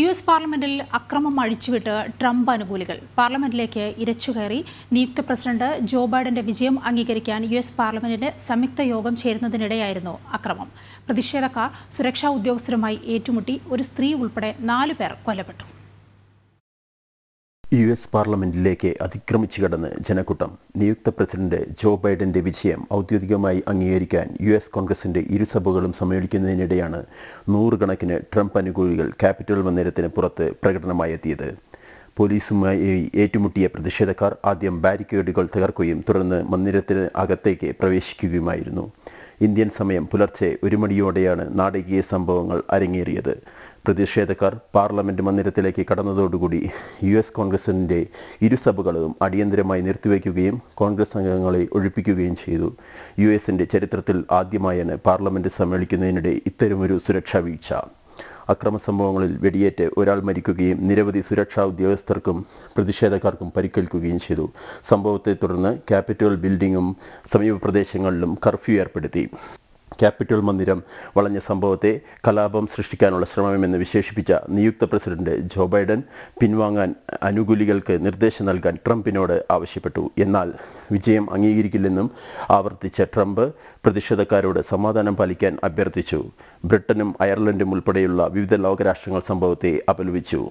U S പാർലമെന്റിൽ അക്രമം അഴിച്ചുവിട്ട് Trump അനുകൂലികൾ പാർലമെന്റിലേക്ക് ഇരച്ചുകയറി നിയുക്ത പ്രസിഡന്റ് ജോ ബൈഡന്റെ വിജയം അംഗീകരിക്കാൻ യു എസ് പാർലമെന്റിന്റെ സംയുക്ത യോഗം ചേരുന്നതിനിടെയായിരുന്നു അക്രമം പ്രതിഷേധക്കാർ സുരക്ഷാ ഉദ്യോഗസ്ഥരുമായി ഏറ്റുമുട്ടി ഒരു സ്ത്രീ ഉൾപ്പെടെ നാലുപേർ കൊല്ലപ്പെട്ടു യു എസ് പാർലമെന്റിലേക്ക് അതിക്രമിച്ചു കടന്ന് ജനക്കൂട്ടം നിയുക്ത പ്രസിഡന്റ് ജോ ബൈഡന്റെ വിജയം ഔദ്യോഗികമായി അംഗീകരിക്കാൻ യു എസ് കോൺഗ്രസിന്റെ ഇരുസഭകളും സമ്മേളിക്കുന്നതിനിടെയാണ് നൂറുകണക്കിന് ട്രംപ് അനുകൂലികൾ ക്യാപിറ്റൽ മന്ദിരത്തിന് പുറത്ത് പ്രകടനമായി എത്തിയത് പോലീസുമായി ഏറ്റുമുട്ടിയ പ്രതിഷേധക്കാർ ആദ്യം ബാരിക്കേഡുകൾ തകർക്കുകയും തുടർന്ന് മന്ദിരത്തിന് അകത്തേക്ക് പ്രവേശിക്കുകയുമായിരുന്നു ഇന്ത്യൻ സമയം പുലർച്ചെ ഒരു മണിയോടെയാണ് നാടകീയ സംഭവങ്ങൾ അരങ്ങേറിയത് പ്രതിഷേധക്കാർ പാർലമെന്റ് മന്ദിരത്തിലേക്ക് കടന്നതോടുകൂടി യു എസ് കോൺഗ്രസിന്റെ ഇരുസഭകളും അടിയന്തരമായി നിർത്തിവെക്കുകയും കോൺഗ്രസ് അംഗങ്ങളെ ഒഴിപ്പിക്കുകയും ചെയ്തു യു എസിന്റെ ചരിത്രത്തിൽ ആദ്യമായാണ് പാർലമെന്റ് സമ്മേളിക്കുന്നതിനിടെ ഇത്തരമൊരു സുരക്ഷാ വീഴ്ച അക്രമ സംഭവങ്ങളിൽ വെടിയേറ്റ് ഒരാൾ മരിക്കുകയും നിരവധി സുരക്ഷാ ഉദ്യോഗസ്ഥർക്കും പ്രതിഷേധക്കാർക്കും പരിക്കേൽക്കുകയും ചെയ്തു സംഭവത്തെ തുടർന്ന് ക്യാപിറ്റൽ ബിൽഡിങ്ങും സമീപ പ്രദേശങ്ങളിലും കർഫ്യൂ ഏർപ്പെടുത്തി ക്യാപിറ്റൽ മന്ദിരം വളഞ്ഞ സംഭവത്തെ കലാപം സൃഷ്ടിക്കാനുള്ള ശ്രമമെന്ന് വിശേഷിപ്പിച്ച നിയുക്ത പ്രസിഡന്റ് ജോ ബൈഡൻ പിൻവാങ്ങാൻ അനുകൂലികൾക്ക് നിർദ്ദേശം നൽകാൻ ട്രംപിനോട് ആവശ്യപ്പെട്ടു എന്നാൽ വിജയം അംഗീകരിക്കില്ലെന്നും ആവർത്തിച്ച ട്രംപ് പ്രതിഷേധക്കാരോട് സമാധാനം പാലിക്കാൻ അഭ്യർത്ഥിച്ചു ബ്രിട്ടനും അയർലൻഡും ഉൾപ്പെടെയുള്ള വിവിധ ലോകരാഷ്ട്രങ്ങൾ സംഭവത്തെ അപലപിച്ചു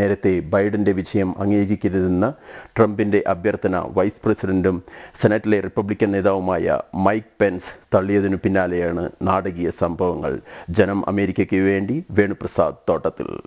നേരത്തെ ബൈഡന്റെ വിജയം അംഗീകരിക്കരുതെന്ന് ട്രംപിന്റെ അഭ്യർത്ഥന വൈസ് പ്രസിഡന്റും സെനറ്റിലെ റിപ്പബ്ലിക്കൻ നേതാവുമായ മൈക്ക് പെൻസ് തള്ളിയതിനു പിന്നാലെയാണ് നാടകീയ സംഭവങ്ങൾ ജനം അമേരിക്കയ്ക്ക് വേണ്ടി വേണുപ്രസാദ് തോട്ടത്തിൽ